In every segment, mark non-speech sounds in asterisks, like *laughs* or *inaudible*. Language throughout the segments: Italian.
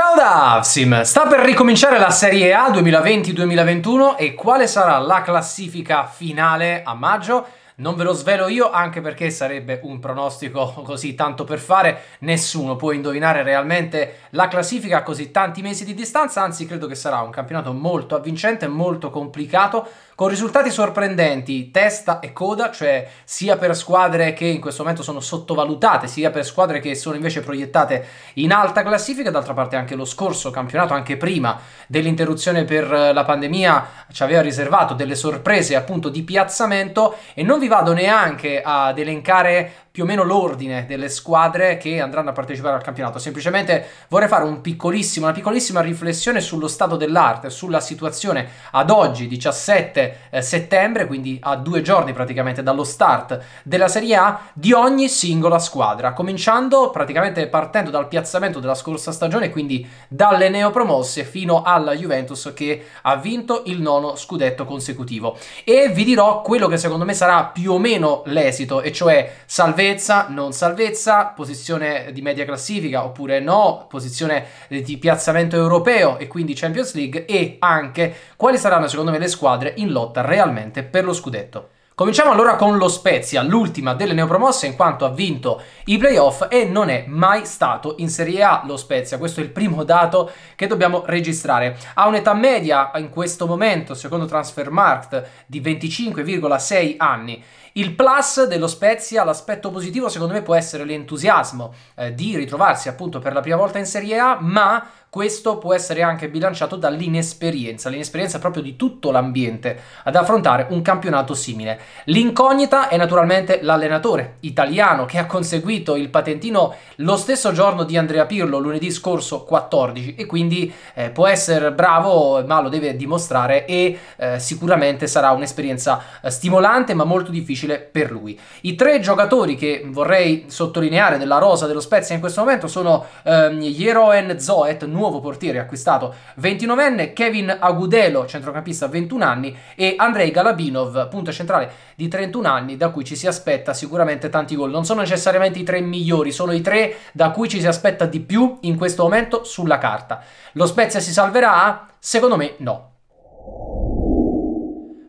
Ciao da Avsim! Sta per ricominciare la Serie A 2020-2021 e quale sarà la classifica finale a maggio? Non ve lo svelo io, anche perché sarebbe un pronostico *laughs* così tanto per fare, nessuno può indovinare realmente la classifica a così tanti mesi di distanza, anzi credo che sarà un campionato molto avvincente, molto complicato, con risultati sorprendenti testa e coda, cioè sia per squadre che in questo momento sono sottovalutate, sia per squadre che sono invece proiettate in alta classifica. D'altra parte anche lo scorso campionato, anche prima dell'interruzione per eh, la pandemia, ci aveva riservato delle sorprese appunto di piazzamento e non vi vado neanche ad elencare più o meno l'ordine delle squadre che andranno a partecipare al campionato. Semplicemente vorrei fare un piccolissimo, una piccolissima riflessione sullo stato dell'arte, sulla situazione ad oggi, 17 eh, settembre, quindi a due giorni praticamente dallo start della Serie A, di ogni singola squadra, cominciando praticamente partendo dal piazzamento della scorsa stagione, quindi dalle neopromosse fino alla Juventus che ha vinto il nono scudetto consecutivo. E vi dirò quello che secondo me sarà più o meno l'esito, e cioè salvare salvezza, non salvezza, posizione di media classifica oppure no, posizione di piazzamento europeo e quindi Champions League e anche quali saranno secondo me le squadre in lotta realmente per lo scudetto. Cominciamo allora con lo Spezia, l'ultima delle neopromosse in quanto ha vinto i playoff e non è mai stato in Serie A lo Spezia, questo è il primo dato che dobbiamo registrare. Ha un'età media in questo momento, secondo Transfermarkt, di 25,6 anni. Il plus dello Spezia, l'aspetto positivo secondo me può essere l'entusiasmo eh, di ritrovarsi appunto per la prima volta in Serie A, ma questo può essere anche bilanciato dall'inesperienza, l'inesperienza proprio di tutto l'ambiente ad affrontare un campionato simile. L'incognita è naturalmente l'allenatore italiano che ha conseguito il patentino lo stesso giorno di Andrea Pirlo, lunedì scorso 14, e quindi eh, può essere bravo, ma lo deve dimostrare e eh, sicuramente sarà un'esperienza eh, stimolante ma molto difficile per lui. I tre giocatori che vorrei sottolineare della rosa dello Spezia in questo momento sono ehm, Jeroen Zoet, nuovo portiere acquistato 29enne, Kevin Agudelo, centrocampista 21 anni e Andrei Galabinov, punta centrale di 31 anni, da cui ci si aspetta sicuramente tanti gol. Non sono necessariamente i tre migliori, sono i tre da cui ci si aspetta di più in questo momento sulla carta. Lo Spezia si salverà? Secondo me no.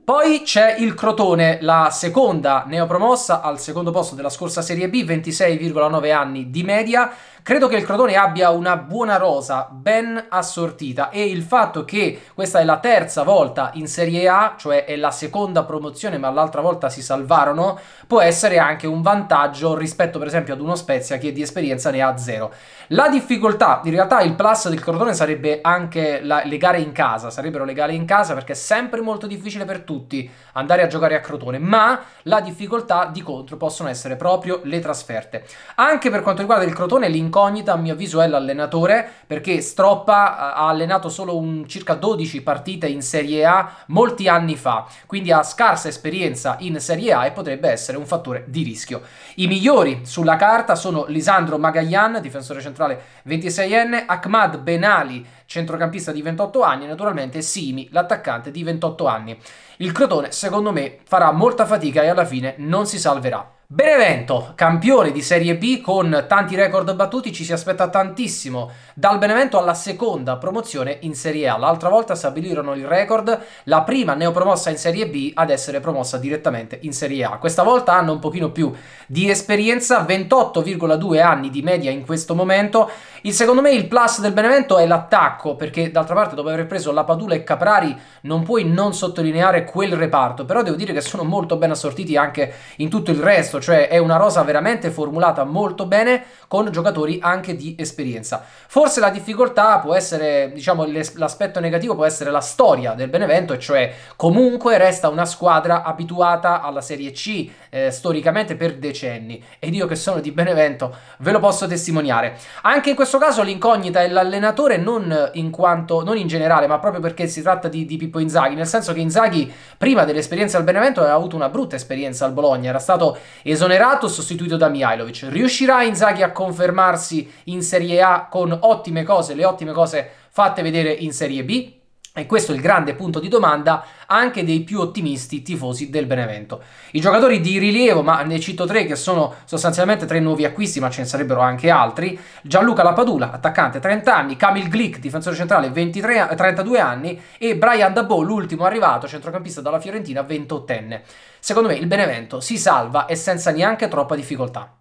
Poi c'è il Crotone, la seconda neopromossa al secondo posto della scorsa Serie B, 26,9 anni di media, Credo che il Crotone abbia una buona rosa, ben assortita e il fatto che questa è la terza volta in Serie A, cioè è la seconda promozione ma l'altra volta si salvarono, può essere anche un vantaggio rispetto per esempio ad uno Spezia che di esperienza ne ha zero. La difficoltà, in realtà il plus del Crotone sarebbe anche la, le gare in casa, sarebbero le gare in casa perché è sempre molto difficile per tutti andare a giocare a Crotone, ma la difficoltà di contro possono essere proprio le trasferte. Anche per quanto riguarda il Crotone l'incontro incognita a mio avviso è l'allenatore perché Stroppa eh, ha allenato solo un, circa 12 partite in Serie A molti anni fa, quindi ha scarsa esperienza in Serie A e potrebbe essere un fattore di rischio. I migliori sulla carta sono Lisandro Magaglian, difensore centrale 26enne, Ahmad Benali, centrocampista di 28 anni, e naturalmente Simi, l'attaccante di 28 anni. Il Crotone, secondo me, farà molta fatica e alla fine non si salverà. Benevento, campione di Serie B con tanti record battuti, ci si aspetta tantissimo dal Benevento alla seconda promozione in Serie A. L'altra volta stabilirono il record, la prima neopromossa in Serie B ad essere promossa direttamente in Serie A. Questa volta hanno un pochino più di esperienza, 28,2 anni di media in questo momento. Il secondo me il plus del Benevento è l'attacco, perché d'altra parte dopo aver preso la Padula e Caprari non puoi non sottolineare quel reparto, però devo dire che sono molto ben assortiti anche in tutto il resto Certo, cioè è una rosa veramente formulata molto bene con giocatori anche di esperienza. Forse la difficoltà può essere, diciamo, l'aspetto negativo può essere la storia del Benevento, e cioè comunque resta una squadra abituata alla Serie C eh, storicamente per decenni ed io che sono di Benevento ve lo posso testimoniare. Anche in questo caso l'incognita è l'allenatore non in quanto, non in generale, ma proprio perché si tratta di, di Pippo Inzaghi, nel senso che Inzaghi prima dell'esperienza al Benevento aveva avuto una brutta esperienza al Bologna, era stato Esonerato, sostituito da Mihailovic. Riuscirà Inzaghi a confermarsi in Serie A con ottime cose, le ottime cose fatte vedere in Serie B? E questo è il grande punto di domanda anche dei più ottimisti tifosi del Benevento. I giocatori di rilievo, ma ne cito tre che sono sostanzialmente tre nuovi acquisti, ma ce ne sarebbero anche altri. Gianluca Lapadula, attaccante 30 anni, Camil Glick, difensore centrale 23, 32 anni e Brian Dabò, l'ultimo arrivato, centrocampista dalla Fiorentina, 28enne. Secondo me il Benevento si salva e senza neanche troppa difficoltà.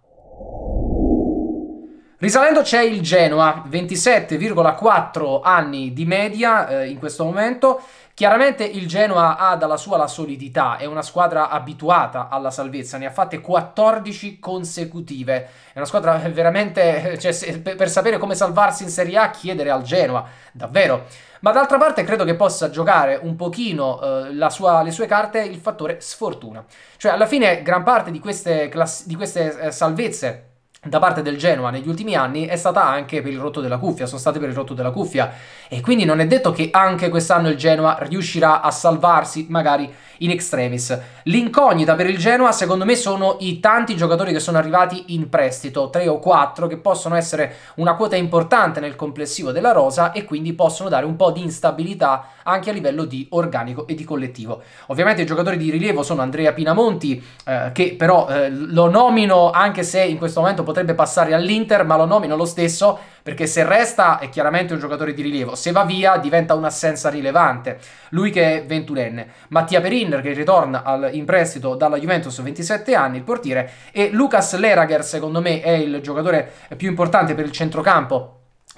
Risalendo c'è il Genoa, 27,4 anni di media eh, in questo momento. Chiaramente il Genoa ha dalla sua la solidità, è una squadra abituata alla salvezza, ne ha fatte 14 consecutive. È una squadra *laughs* veramente, cioè, per sapere come salvarsi in Serie A, chiedere al Genoa, davvero. Ma d'altra parte credo che possa giocare un pochino eh, sua, le sue carte il fattore sfortuna. Cioè alla fine gran parte di queste, di queste eh, salvezze da parte del Genoa negli ultimi anni è stata anche per il rotto della cuffia, sono state per il rotto della cuffia e quindi non è detto che anche quest'anno il Genoa riuscirà a salvarsi magari in extremis. L'incognita per il Genoa secondo me sono i tanti giocatori che sono arrivati in prestito, 3 o 4 che possono essere una quota importante nel complessivo della rosa e quindi possono dare un po' di instabilità anche a livello di organico e di collettivo. Ovviamente i giocatori di rilievo sono Andrea Pinamonti eh, che però eh, lo nomino anche se in questo momento potrebbe passare all'Inter, ma lo nomino lo stesso perché se resta è chiaramente un giocatore di rilievo, se va via diventa un'assenza rilevante. Lui che è ventunenne, Mattia Perin che ritorna al, in prestito dalla Juventus 27 anni, il portiere, e Lucas Lerager secondo me è il giocatore più importante per il centrocampo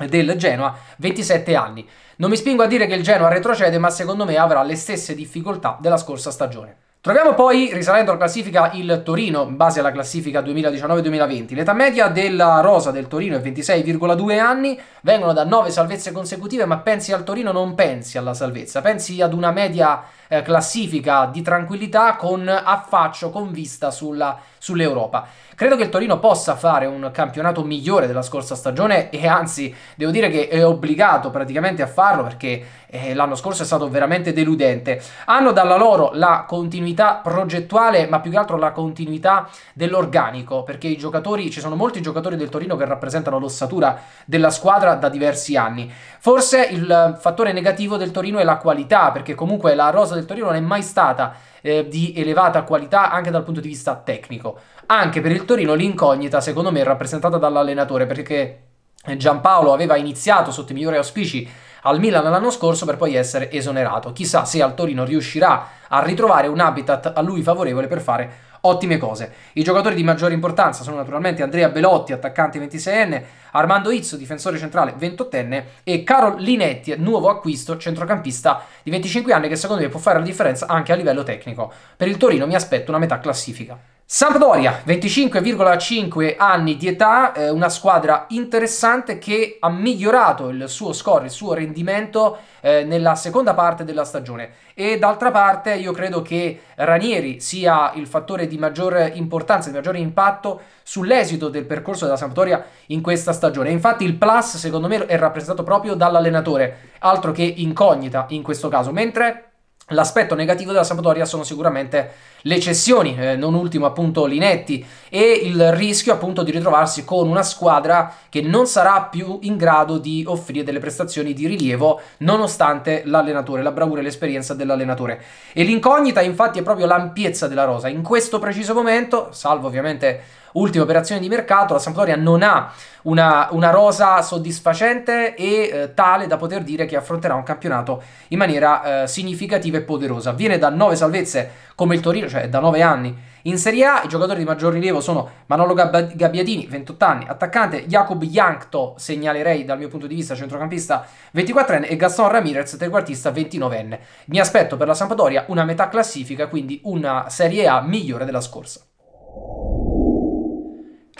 del Genoa, 27 anni. Non mi spingo a dire che il Genoa retrocede, ma secondo me avrà le stesse difficoltà della scorsa stagione. Troviamo poi, risalendo la classifica, il Torino, in base alla classifica 2019-2020. L'età media della rosa del Torino è 26,2 anni, vengono da 9 salvezze consecutive, ma pensi al Torino non pensi alla salvezza, pensi ad una media eh, classifica di tranquillità con affaccio, con vista sulla, sull'Europa. Credo che il Torino possa fare un campionato migliore della scorsa stagione e anzi devo dire che è obbligato praticamente a farlo perché eh, l'anno scorso è stato veramente deludente. Hanno dalla loro la continuità progettuale ma più che altro la continuità dell'organico perché i giocatori, ci sono molti giocatori del Torino che rappresentano l'ossatura della squadra da diversi anni. Forse il fattore negativo del Torino è la qualità perché comunque la rosa del del Torino non è mai stata eh, di elevata qualità anche dal punto di vista tecnico. Anche per il Torino l'incognita secondo me è rappresentata dall'allenatore perché eh, Giampaolo aveva iniziato sotto i migliori auspici al Milan l'anno scorso per poi essere esonerato. Chissà se al Torino riuscirà a ritrovare un habitat a lui favorevole per fare ottime cose. I giocatori di maggiore importanza sono naturalmente Andrea Belotti, attaccante 26enne, Armando Izzo, difensore centrale 28enne e Carol Linetti, nuovo acquisto centrocampista di 25 anni che secondo me può fare la differenza anche a livello tecnico. Per il Torino mi aspetto una metà classifica. Sampdoria, 25,5 anni di età, eh, una squadra interessante che ha migliorato il suo score, il suo rendimento eh, nella seconda parte della stagione. E d'altra parte io credo che Ranieri sia il fattore di maggior importanza, di maggiore impatto sull'esito del percorso della Sampdoria in questa stagione. Infatti il plus secondo me è rappresentato proprio dall'allenatore, altro che incognita in questo caso, mentre L'aspetto negativo della Sampdoria sono sicuramente le cessioni, eh, non ultimo appunto Linetti, e il rischio appunto di ritrovarsi con una squadra che non sarà più in grado di offrire delle prestazioni di rilievo nonostante l'allenatore, la bravura e l'esperienza dell'allenatore. E l'incognita infatti è proprio l'ampiezza della rosa. In questo preciso momento, salvo ovviamente ultima operazione di mercato, la Sampdoria non ha una, una rosa soddisfacente e eh, tale da poter dire che affronterà un campionato in maniera eh, significativa e poderosa. Viene da nove salvezze come il Torino, cioè da nove anni in Serie A. I giocatori di maggior rilievo sono Manolo Gab- Gabbiadini, 28 anni, attaccante, Jacob Jankto, segnalerei dal mio punto di vista centrocampista 24enne e Gaston Ramirez, trequartista 29enne. Mi aspetto per la Sampdoria una metà classifica, quindi una Serie A migliore della scorsa.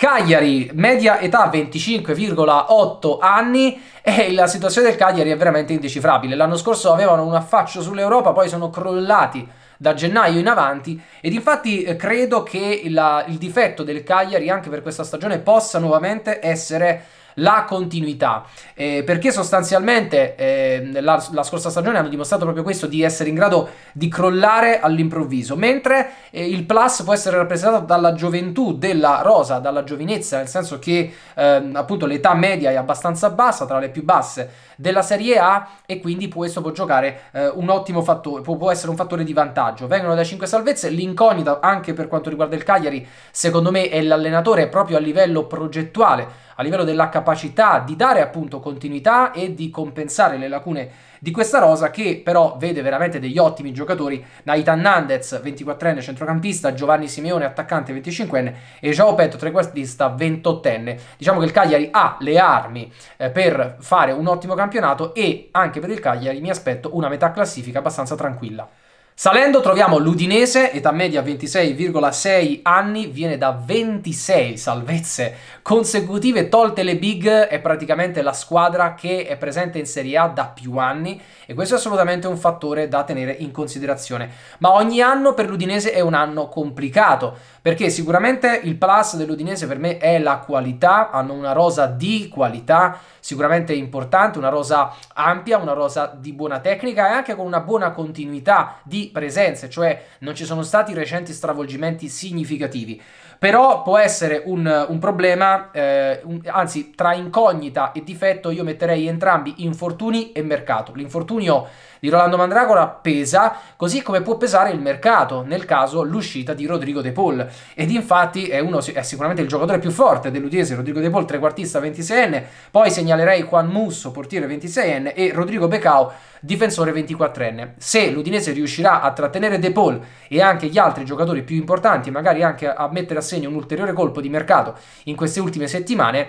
Cagliari, media età 25,8 anni e la situazione del Cagliari è veramente indecifrabile. L'anno scorso avevano un affaccio sull'Europa, poi sono crollati da gennaio in avanti ed infatti eh, credo che la, il difetto del Cagliari anche per questa stagione possa nuovamente essere la continuità, eh, perché sostanzialmente eh, la, la, scorsa stagione hanno dimostrato proprio questo, di essere in grado di crollare all'improvviso, mentre eh, il plus può essere rappresentato dalla gioventù della rosa, dalla giovinezza, nel senso che ehm, appunto l'età media è abbastanza bassa, tra le più basse della Serie A e quindi questo può giocare eh, un ottimo fattore, può, può, essere un fattore di vantaggio. Vengono da 5 salvezze, l'incognita anche per quanto riguarda il Cagliari, secondo me è l'allenatore proprio a livello progettuale, a livello della capacità di dare appunto continuità e di compensare le lacune di questa rosa che però vede veramente degli ottimi giocatori Naitan Nandez 24enne centrocampista Giovanni Simeone attaccante 25enne e Jao Petto trequartista 28enne diciamo che il Cagliari ha le armi eh, per fare un ottimo campionato e anche per il Cagliari mi aspetto una metà classifica abbastanza tranquilla Salendo troviamo l'Udinese, età media 26,6 anni, viene da 26 salvezze consecutive, tolte le big, è praticamente la squadra che è presente in Serie A da più anni e questo è assolutamente un fattore da tenere in considerazione. Ma ogni anno per l'Udinese è un anno complicato perché sicuramente il plus dell'Udinese per me è la qualità, hanno una rosa di qualità sicuramente importante, una rosa ampia, una rosa di buona tecnica e anche con una buona continuità di presenze, cioè non ci sono stati recenti stravolgimenti significativi. Però può essere un, un problema, eh, un, anzi tra incognita e difetto io metterei entrambi infortuni e mercato. L'infortunio di Rolando Mandragora pesa, così come può pesare il mercato, nel caso l'uscita di Rodrigo De Paul. Ed infatti è, uno, è sicuramente il giocatore più forte dell'Udinese, Rodrigo De Paul, trequartista 26enne, poi segnalerei Juan Musso, portiere 26enne, e Rodrigo Becao, difensore 24enne. Se l'Udinese riuscirà a trattenere De Paul e anche gli altri giocatori più importanti, magari anche a mettere a segno un ulteriore colpo di mercato in queste ultime settimane,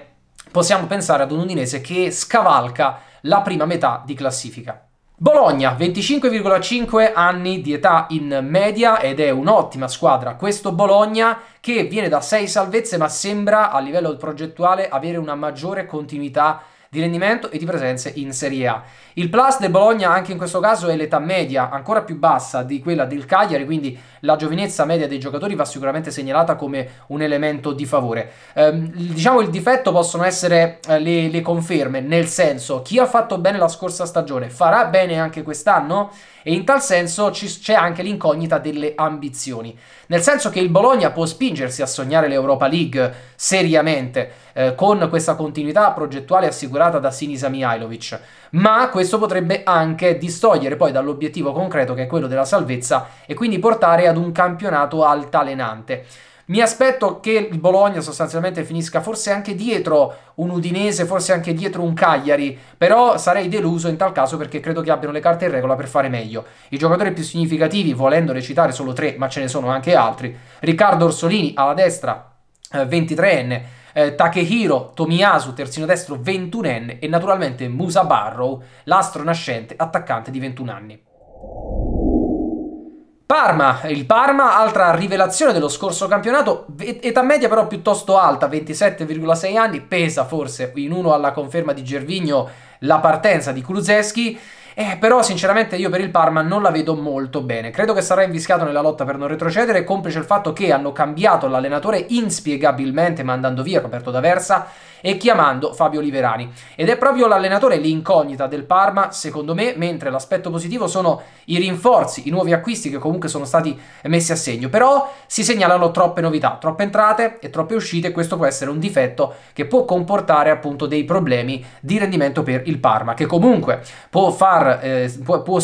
possiamo pensare ad un Udinese che scavalca la prima metà di classifica. Bologna, 25,5 anni di età in media ed è un'ottima squadra. Questo Bologna che viene da 6 salvezze ma sembra a livello progettuale avere una maggiore continuità di rendimento e di presenze in Serie A. Il plus del Bologna anche in questo caso è l'età media, ancora più bassa di quella del Cagliari, quindi la giovinezza media dei giocatori va sicuramente segnalata come un elemento di favore. Ehm, diciamo il difetto possono essere eh, le, le conferme, nel senso chi ha fatto bene la scorsa stagione farà bene anche quest'anno? e in tal senso c'è anche l'incognita delle ambizioni, nel senso che il Bologna può spingersi a sognare l'Europa League seriamente, eh, con questa continuità progettuale assicurata da Sinisa Mihailovic, ma questo potrebbe anche distogliere poi dall'obiettivo concreto che è quello della salvezza e quindi portare ad un campionato altalenante. Mi aspetto che il Bologna sostanzialmente finisca forse anche dietro un Udinese, forse anche dietro un Cagliari, però sarei deluso in tal caso perché credo che abbiano le carte in regola per fare meglio. I giocatori più significativi, volendo recitare solo tre, ma ce ne sono anche altri, Riccardo Orsolini alla destra, 23enne, eh, eh, Takehiro Tomiyasu, terzino destro 21enne, e naturalmente Musa Barrow, l'astro nascente attaccante di 21 anni. Parma, il Parma, altra rivelazione dello scorso campionato, età media però piuttosto alta, 27,6 anni, pesa forse in uno alla conferma di Gervigno la partenza di Kuluseschi, eh, però sinceramente io per il Parma non la vedo molto bene. Credo che sarà invischiato nella lotta per non retrocedere, complice il fatto che hanno cambiato l'allenatore inspiegabilmente mandando via Roberto D'Aversa e chiamando Fabio Liberani. Ed è proprio l'allenatore l'incognita del Parma, secondo me, mentre l'aspetto positivo sono i rinforzi, i nuovi acquisti che comunque sono stati messi a segno. Però si segnalano troppe novità, troppe entrate e troppe uscite e questo può essere un difetto che può comportare appunto dei problemi di rendimento per il Parma, che comunque può far, eh, può, può,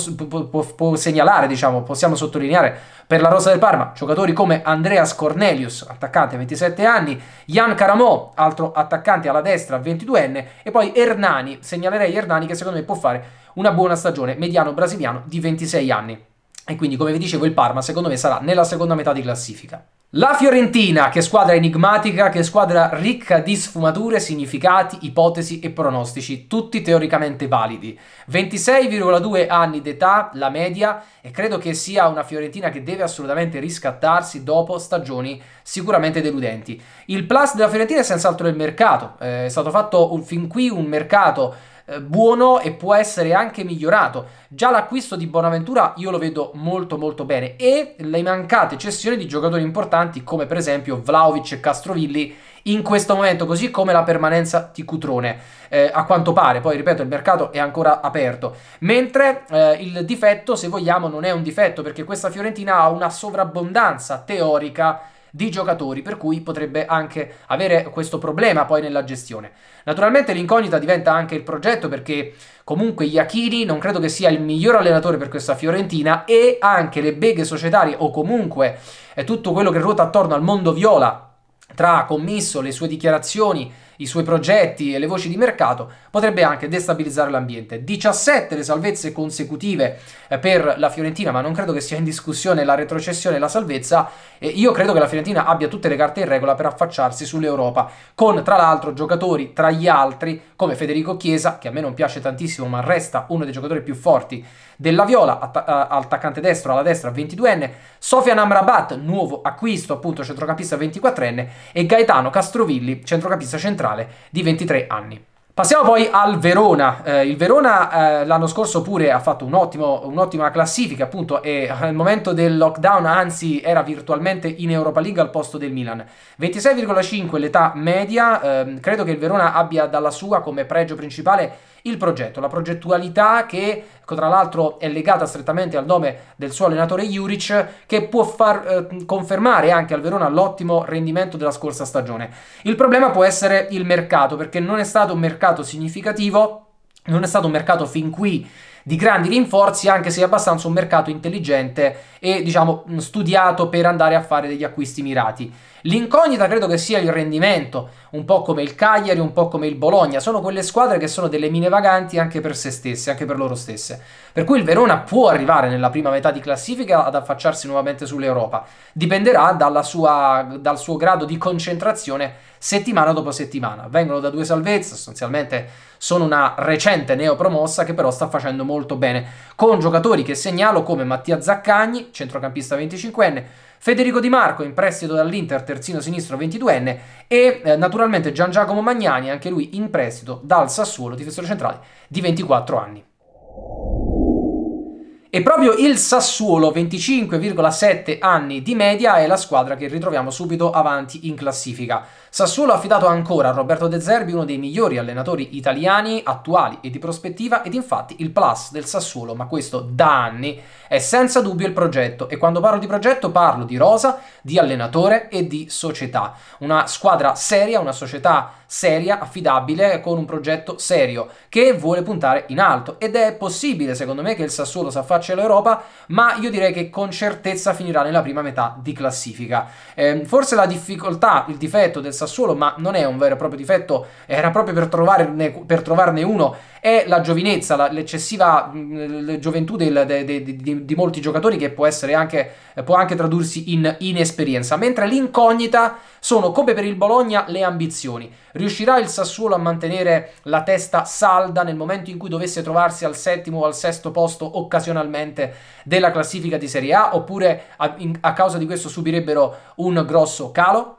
può, può segnalare, diciamo, possiamo sottolineare per la rosa del Parma, giocatori come Andreas Cornelius, attaccante a 27 anni, Jan Caramò, altro attaccante alla destra, 22enne, e poi Hernani, segnalerei Hernani che secondo me può fare una buona stagione, mediano brasiliano di 26 anni. E quindi, come vi dicevo, il Parma secondo me sarà nella seconda metà di classifica. La Fiorentina, che squadra enigmatica, che squadra ricca di sfumature, significati, ipotesi e pronostici, tutti teoricamente validi. 26,2 anni d'età, la media, e credo che sia una Fiorentina che deve assolutamente riscattarsi dopo stagioni sicuramente deludenti. Il plus della Fiorentina è senz'altro il mercato, eh, è stato fatto fin qui un mercato eh, buono e può essere anche migliorato. Già l'acquisto di Bonaventura io lo vedo molto molto bene e le mancate cessioni di giocatori importanti come per esempio Vlaovic e Castrovilli in questo momento, così come la permanenza di Cutrone. Eh, a quanto pare, poi ripeto, il mercato è ancora aperto. Mentre eh, il difetto, se vogliamo, non è un difetto perché questa Fiorentina ha una sovrabbondanza teorica di giocatori, per cui potrebbe anche avere questo problema poi nella gestione. Naturalmente l'incognita diventa anche il progetto perché comunque Iachini non credo che sia il miglior allenatore per questa Fiorentina e anche le beghe societarie o comunque eh, tutto quello che ruota attorno al mondo viola tra Commisso, le sue dichiarazioni, i suoi progetti e le voci di mercato, potrebbe anche destabilizzare l'ambiente. 17 le salvezze consecutive eh, per la Fiorentina, ma non credo che sia in discussione la retrocessione e la salvezza. io credo che la Fiorentina abbia tutte le carte in regola per affacciarsi sull'Europa, con tra l'altro giocatori tra gli altri come Federico Chiesa, che a me non piace tantissimo, ma resta uno dei giocatori più forti della Viola, att- eh, attaccante destro alla destra, 22enne, Sofian Amrabat, nuovo acquisto appunto centrocampista 24enne, e Gaetano Castrovilli, centrocampista centrale centrale, di 23 anni. Passiamo poi al Verona. Eh, il Verona eh, l'anno scorso pure ha fatto un ottimo, un'ottima classifica, appunto, e al momento del lockdown, anzi, era virtualmente in Europa League al posto del Milan. 26,5 l'età media, eh, credo che il Verona abbia dalla sua come pregio principale il progetto, la progettualità che tra l'altro è legata strettamente al nome del suo allenatore Juric che può far eh, confermare anche al Verona l'ottimo rendimento della scorsa stagione. Il problema può essere il mercato perché non è stato un mercato significativo, non è stato un mercato fin qui di grandi rinforzi, anche se è abbastanza un mercato intelligente e diciamo studiato per andare a fare degli acquisti mirati. L'incognita credo che sia il rendimento, un po' come il Cagliari, un po' come il Bologna, sono quelle squadre che sono delle mine vaganti anche per se stesse, anche per loro stesse. Per cui il Verona può arrivare nella prima metà di classifica ad affacciarsi nuovamente sull'Europa, dipenderà sua, dal suo grado di concentrazione settimana dopo settimana. Vengono da due salvezze, sostanzialmente sono una recente neopromossa che però sta facendo molto bene, con giocatori che segnalo come Mattia Zaccagni, centrocampista 25enne, Federico Di Marco in prestito dall'Inter, terzino sinistro 22enne e eh, naturalmente Gian Giacomo Magnani, anche lui in prestito dal Sassuolo, difensore centrale di 24 anni. E proprio il Sassuolo, 25,7 anni di media, è la squadra che ritroviamo subito avanti in classifica. Sassuolo ha affidato ancora a Roberto De Zerbi uno dei migliori allenatori italiani attuali e di prospettiva ed infatti il plus del Sassuolo, ma questo da anni, è senza dubbio il progetto e quando parlo di progetto parlo di rosa, di allenatore e di società. Una squadra seria, una società seria, affidabile, con un progetto serio che vuole puntare in alto ed è possibile secondo me che il Sassuolo si affaccia all'Europa, ma io direi che con certezza finirà nella prima metà di classifica. Eh, forse la difficoltà, il difetto del Sassuolo, ma non è un vero e proprio difetto, era proprio per trovarne, per trovarne uno, è la giovinezza, l'eccessiva gioventù del, de, de, de, di molti giocatori che può, anche, può anche tradursi in inesperienza, mentre l'incognita sono, come per il Bologna, le ambizioni. Riuscirà il Sassuolo a mantenere la testa salda nel momento in cui dovesse trovarsi al settimo o al sesto posto occasionalmente della classifica di Serie A, oppure a, in, a causa di questo subirebbero un grosso calo?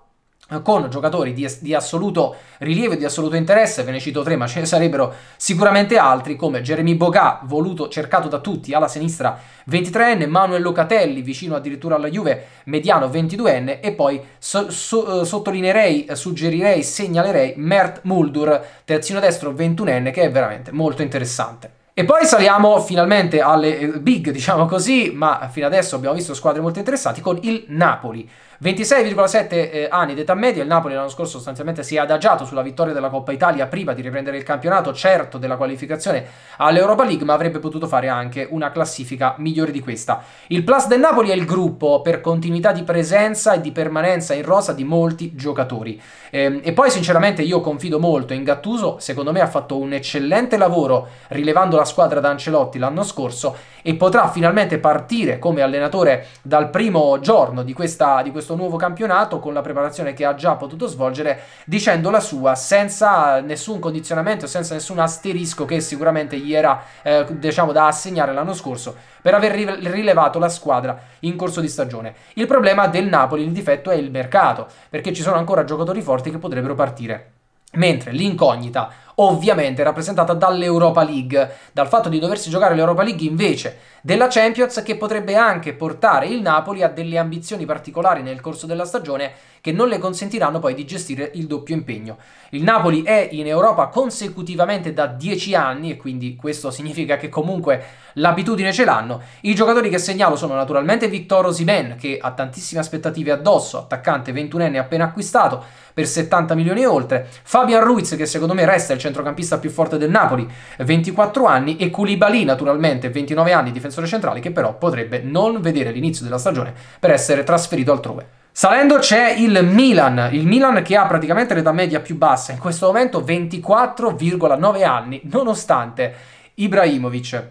con giocatori di, di, assoluto rilievo e di assoluto interesse, ve ne cito tre, ma ce ne sarebbero sicuramente altri, come Jeremy Bocà, voluto, cercato da tutti, alla sinistra 23enne, Manuel Locatelli, vicino addirittura alla Juve, mediano 22enne, e poi so, so, eh, sottolineerei, suggerirei, segnalerei Mert Muldur, terzino destro 21enne, che è veramente molto interessante. E poi saliamo finalmente alle eh, big, diciamo così, ma fino adesso abbiamo visto squadre molto interessanti con il Napoli. 26,7 eh, anni d'età media, il Napoli l'anno scorso sostanzialmente si è adagiato sulla vittoria della Coppa Italia prima di riprendere il campionato, certo della qualificazione all'Europa League, ma avrebbe potuto fare anche una classifica migliore di questa. Il plus del Napoli è il gruppo per continuità di presenza e di permanenza in rosa di molti giocatori. Ehm, e poi sinceramente io confido molto in Gattuso, secondo me ha fatto un eccellente lavoro rilevando la squadra da Ancelotti l'anno scorso e potrà finalmente partire come allenatore dal primo giorno di, questa, di questo questo nuovo campionato con la preparazione che ha già potuto svolgere dicendo la sua senza nessun condizionamento, senza nessun asterisco che sicuramente gli era eh, diciamo da assegnare l'anno scorso per aver rilevato la squadra in corso di stagione. Il problema del Napoli, il difetto è il mercato, perché ci sono ancora giocatori forti che potrebbero partire. Mentre l'incognita ovviamente rappresentata dall'Europa League, dal fatto di doversi giocare l'Europa League invece della Champions che potrebbe anche portare il Napoli a delle ambizioni particolari nel corso della stagione che non le consentiranno poi di gestire il doppio impegno. Il Napoli è in Europa consecutivamente da 10 anni e quindi questo significa che comunque l'abitudine ce l'hanno. I giocatori che segnalo sono naturalmente Victor Osimen che ha tantissime aspettative addosso, attaccante 21enne appena acquistato per 70 milioni e oltre, Fabian Ruiz che secondo me resta il centro centrocampista più forte del Napoli, 24 anni, e Koulibaly naturalmente, 29 anni, difensore centrale, che però potrebbe non vedere l'inizio della stagione per essere trasferito altrove. Salendo c'è il Milan, il Milan che ha praticamente l'età media più bassa, in questo momento 24,9 anni, nonostante Ibrahimovic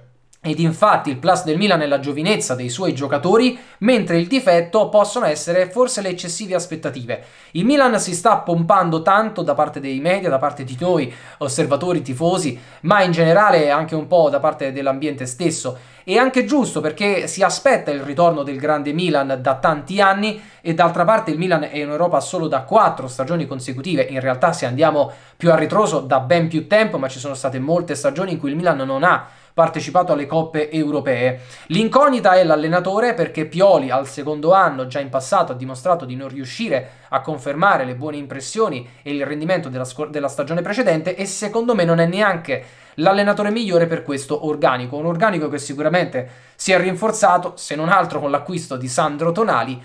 ed infatti il plus del Milan è la giovinezza dei suoi giocatori, mentre il difetto possono essere forse le eccessive aspettative. Il Milan si sta pompando tanto da parte dei media, da parte di noi, osservatori, tifosi, ma in generale anche un po' da parte dell'ambiente stesso. E anche giusto perché si aspetta il ritorno del grande Milan da tanti anni e d'altra parte il Milan è in Europa solo da quattro stagioni consecutive. In realtà se andiamo più a ritroso da ben più tempo, ma ci sono state molte stagioni in cui il Milan non ha partecipato alle coppe europee. L'incognita è l'allenatore perché Pioli al secondo anno già in passato ha dimostrato di non riuscire a confermare le buone impressioni e il rendimento della, della stagione precedente e secondo me non è neanche l'allenatore migliore per questo organico, un organico che sicuramente si è rinforzato se non altro con l'acquisto di Sandro Tonali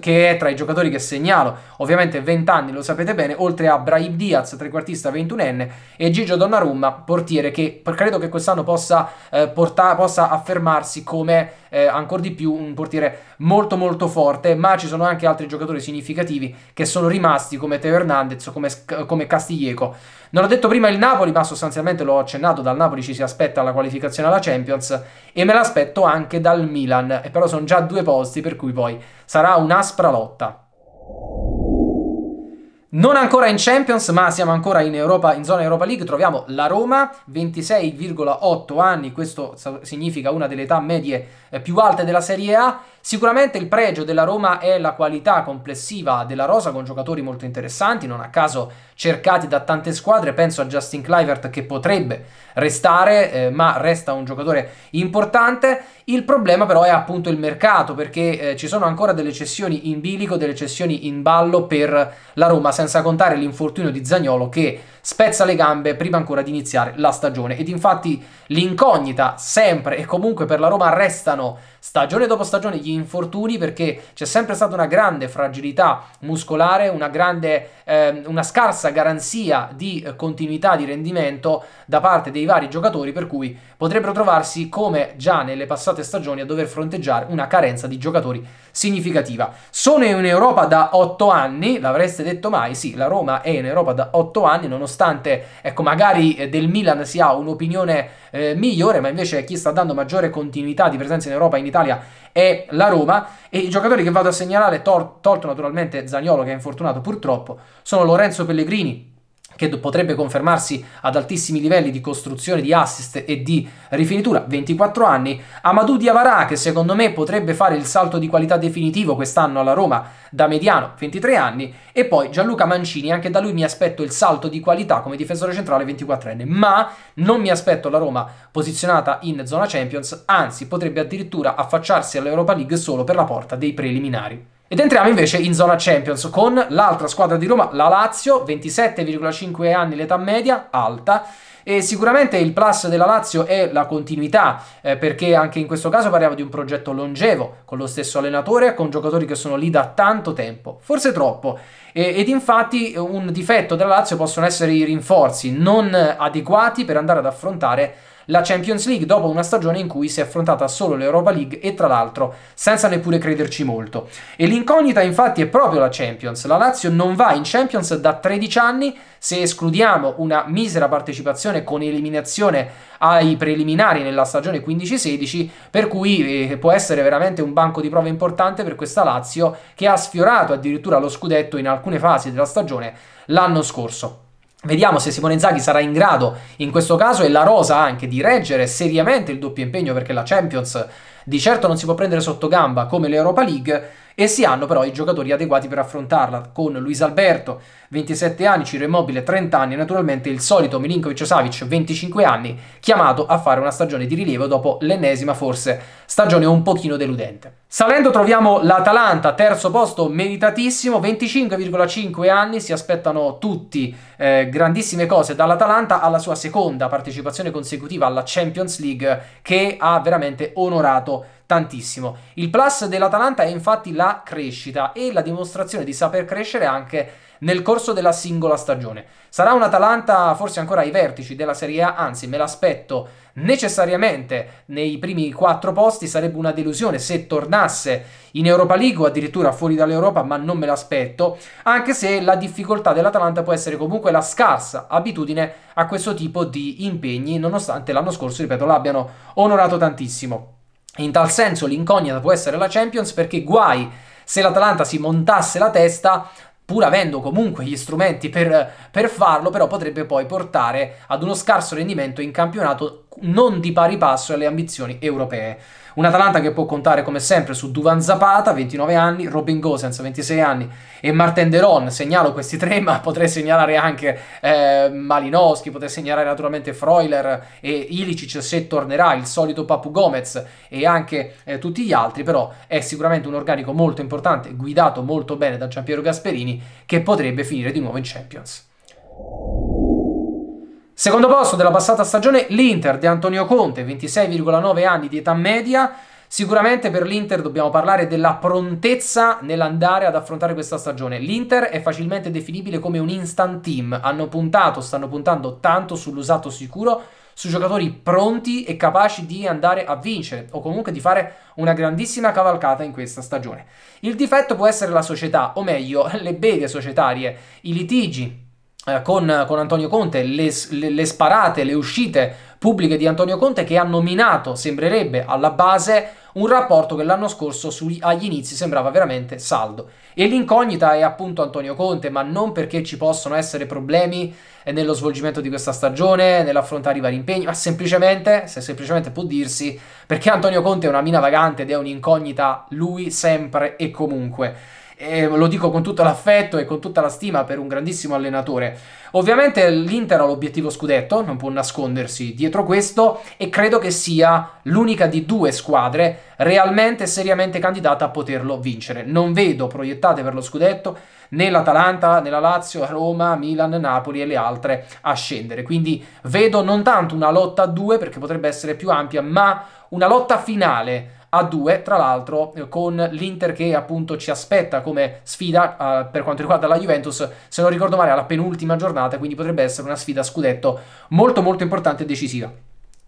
che è tra i giocatori che segnalo, ovviamente 20 anni, lo sapete bene, oltre a Brahim Diaz, trequartista 21enne, e Gigio Donnarumma, portiere che credo che quest'anno possa, eh, porta- possa affermarsi come eh, ancora di più un portiere molto molto forte, ma ci sono anche altri giocatori significativi che sono rimasti come Teo Hernandez o come, come Castiglieco. Non ho detto prima il Napoli, ma sostanzialmente l'ho accennato, dal Napoli ci si aspetta la qualificazione alla Champions e me l'aspetto anche dal Milan, e però sono già due posti per cui poi sarà un'aspra lotta. Non ancora in Champions, ma siamo ancora in, Europa, in zona Europa League. Troviamo la Roma, 26,8 anni, questo significa una delle età medie eh, più alte della Serie A. Sicuramente il pregio della Roma è la qualità complessiva della rosa con giocatori molto interessanti, non a caso cercati da tante squadre, penso a Justin Clivert che potrebbe restare, eh, ma resta un giocatore importante. Il problema però è appunto il mercato, perché eh, ci sono ancora delle cessioni in bilico, delle cessioni in ballo per la Roma, senza contare l'infortunio di Zagnolo che spezza le gambe prima ancora di iniziare la stagione. Ed infatti l'incognita sempre e comunque per la Roma restano stagione dopo stagione gli infortuni perché c'è sempre stata una grande fragilità muscolare, una, grande, eh, una scarsa garanzia di eh, continuità di rendimento da parte dei vari giocatori per cui potrebbero trovarsi come già nelle passate stagioni a dover fronteggiare una carenza di giocatori significativa. Sono in Europa da 8 anni, l'avreste detto mai? Sì, la Roma è in Europa da 8 anni nonostante ecco magari eh, del Milan si ha un'opinione eh, migliore, ma invece chi sta dando maggiore continuità di presenza in Europa in Italia Italia e la Roma e i giocatori che vado a segnalare, tolto naturalmente Zagnolo che è infortunato purtroppo, sono Lorenzo Pellegrini, che potrebbe confermarsi ad altissimi livelli di costruzione di assist e di rifinitura, 24 anni, Amadou Diavara che secondo me potrebbe fare il salto di qualità definitivo quest'anno alla Roma da mediano, 23 anni, e poi Gianluca Mancini, anche da lui mi aspetto il salto di qualità come difensore centrale 24enne, ma non mi aspetto la Roma posizionata in zona Champions, anzi potrebbe addirittura affacciarsi all'Europa League solo per la porta dei preliminari. Ed entriamo invece in zona Champions con l'altra squadra di Roma, la Lazio, 27,5 anni l'età media, alta. E sicuramente il plus della Lazio è la continuità, eh, perché anche in questo caso parliamo di un progetto longevo, con lo stesso allenatore, con giocatori che sono lì da tanto tempo, forse troppo. E, ed infatti un difetto della Lazio possono essere i rinforzi non adeguati per andare ad affrontare la Champions League dopo una stagione in cui si è affrontata solo l'Europa League e tra l'altro senza neppure crederci molto. E l'incognita infatti è proprio la Champions. La Lazio non va in Champions da 13 anni, se escludiamo una misera partecipazione con eliminazione ai preliminari nella stagione 15-16, per cui eh, può essere veramente un banco di prova importante per questa Lazio che ha sfiorato addirittura lo scudetto in alcune fasi della stagione l'anno scorso. Vediamo se Simone Zaghi sarà in grado in questo caso e la Rosa anche di reggere seriamente il doppio impegno perché la Champions di certo non si può prendere sotto gamba come l'Europa League e si hanno però i giocatori adeguati per affrontarla, con Luis Alberto, 27 anni, Ciro Immobile, 30 anni, e naturalmente il solito Milinkovic Savic, 25 anni, chiamato a fare una stagione di rilievo dopo l'ennesima forse stagione un pochino deludente. Salendo troviamo l'Atalanta, terzo posto meritatissimo, 25,5 anni, si aspettano tutti eh, grandissime cose dall'Atalanta alla sua seconda partecipazione consecutiva alla Champions League che ha veramente onorato tantissimo. Il plus dell'Atalanta è infatti la crescita e la dimostrazione di saper crescere anche nel corso della singola stagione. Sarà un'Atalanta forse ancora ai vertici della Serie A, anzi me l'aspetto necessariamente nei primi quattro posti, sarebbe una delusione se tornasse in Europa League o addirittura fuori dall'Europa, ma non me l'aspetto, anche se la difficoltà dell'Atalanta può essere comunque la scarsa abitudine a questo tipo di impegni, nonostante l'anno scorso, ripeto, l'abbiano onorato tantissimo. In tal senso l'incognita può essere la Champions perché guai se l'Atalanta si montasse la testa pur avendo comunque gli strumenti per, per farlo, però potrebbe poi portare ad uno scarso rendimento in campionato non di pari passo alle ambizioni europee. Un Atalanta che può contare come sempre su Duvan Zapata, 29 anni, Robin Gosens, 26 anni e Martin Deron, segnalo questi tre, ma potrei segnalare anche eh, Malinowski, potrei segnalare naturalmente Freuler e Ilicic se tornerà, il solito Papu Gomez e anche eh, tutti gli altri, però è sicuramente un organico molto importante, guidato molto bene da Giampiero Gasperini, che potrebbe finire di nuovo in Champions. Secondo posto della passata stagione l'Inter di Antonio Conte, 26,9 anni di età media. Sicuramente per l'Inter dobbiamo parlare della prontezza nell'andare ad affrontare questa stagione. L'Inter è facilmente definibile come un instant team. Hanno puntato, stanno puntando tanto sull'usato sicuro, su giocatori pronti e capaci di andare a vincere o comunque di fare una grandissima cavalcata in questa stagione. Il difetto può essere la società, o meglio, *laughs* le beghe societarie, i litigi, eh, con, con, Antonio Conte, le, le, le sparate, le uscite pubbliche di Antonio Conte che ha nominato, sembrerebbe, alla base un rapporto che l'anno scorso sui, agli inizi sembrava veramente saldo. E l'incognita è appunto Antonio Conte, ma non perché ci possono essere problemi eh, nello svolgimento di questa stagione, nell'affrontare i vari impegni, ma semplicemente, se semplicemente può dirsi, perché Antonio Conte è una mina vagante ed è un'incognita lui sempre e comunque e lo dico con tutto l'affetto e con tutta la stima per un grandissimo allenatore. Ovviamente l'Inter ha l'obiettivo scudetto, non può nascondersi dietro questo e credo che sia l'unica di due squadre realmente seriamente candidata a poterlo vincere. Non vedo proiettate per lo scudetto né l'Atalanta, né la Lazio, Roma, Milan, Napoli e le altre a scendere. Quindi vedo non tanto una lotta a due perché potrebbe essere più ampia, ma una lotta finale a 2, tra l'altro con l'Inter che appunto ci aspetta come sfida uh, per quanto riguarda la Juventus, se non ricordo male, alla penultima giornata, quindi potrebbe essere una sfida a scudetto molto molto importante e decisiva.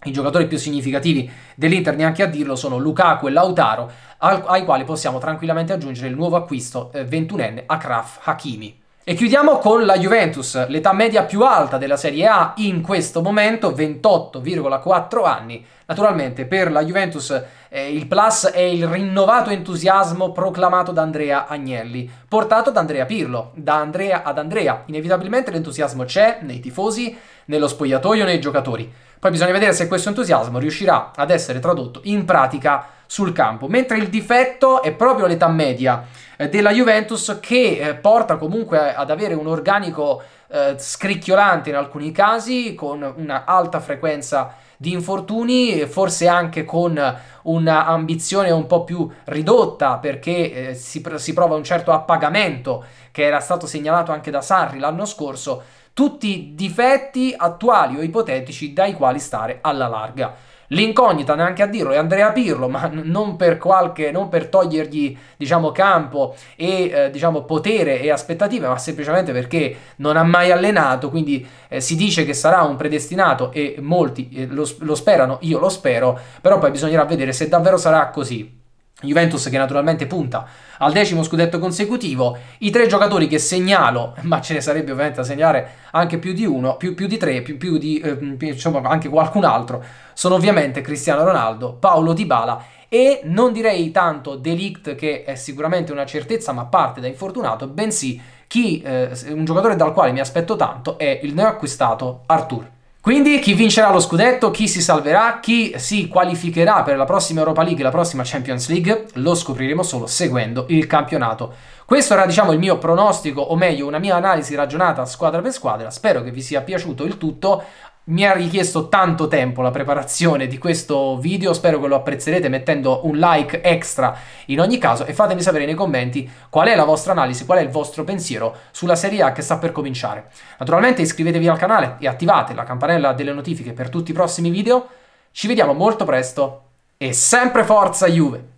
I giocatori più significativi dell'Inter, neanche a dirlo, sono Lukaku e Lautaro, al- ai quali possiamo tranquillamente aggiungere il nuovo acquisto eh, 21enne Akraf Hakimi. E chiudiamo con la Juventus, l'età media più alta della Serie A in questo momento, 28,4 anni. Naturalmente per la Juventus eh, il plus è il rinnovato entusiasmo proclamato da Andrea Agnelli, portato da Andrea Pirlo, da Andrea ad Andrea. Inevitabilmente l'entusiasmo c'è nei tifosi, nello spogliatoio, nei giocatori. Poi bisogna vedere se questo entusiasmo riuscirà ad essere tradotto in pratica sul campo. Mentre il difetto è proprio l'età media eh, della Juventus che eh, porta comunque ad avere un organico eh, scricchiolante in alcuni casi con una alta frequenza di infortuni, forse anche con un'ambizione un po' più ridotta perché eh, si, si, prova un certo appagamento che era stato segnalato anche da Sarri l'anno scorso, tutti difetti attuali o ipotetici dai quali stare alla larga. L'incognita neanche a dirlo è Andrea Pirlo, ma non per, qualche, non per togliergli diciamo, campo e eh, diciamo, potere e aspettative, ma semplicemente perché non ha mai allenato, quindi eh, si dice che sarà un predestinato e molti eh, lo, lo sperano, io lo spero, però poi bisognerà vedere se davvero sarà così. Juventus che naturalmente punta al decimo scudetto consecutivo, i tre giocatori che segnalo, *laughs* ma ce ne sarebbe ovviamente da segnalare anche più di uno, più, più di tre, più, più di eh, mm, più, anche qualcun altro, sono ovviamente Cristiano Ronaldo, Paolo Dybala e non direi tanto Delict che è sicuramente una certezza ma parte da infortunato, bensì chi, eh, un giocatore dal quale mi aspetto tanto è il neoacquistato Artur quindi chi vincerà lo scudetto, chi si salverà, chi si qualificherà per la prossima Europa League, la prossima Champions League, lo scopriremo solo seguendo il campionato. Questo era diciamo il mio pronostico, o meglio una mia analisi ragionata squadra per squadra, spero che vi sia piaciuto il tutto, mi ha richiesto tanto tempo la preparazione di questo video, spero che lo apprezzerete mettendo un like extra in ogni caso e fatemi sapere nei commenti qual è la vostra analisi, qual è il vostro pensiero sulla Serie A che sta per cominciare. Naturalmente iscrivetevi al canale e attivate la campanella delle notifiche per tutti i prossimi video, ci vediamo molto presto e sempre forza Juve!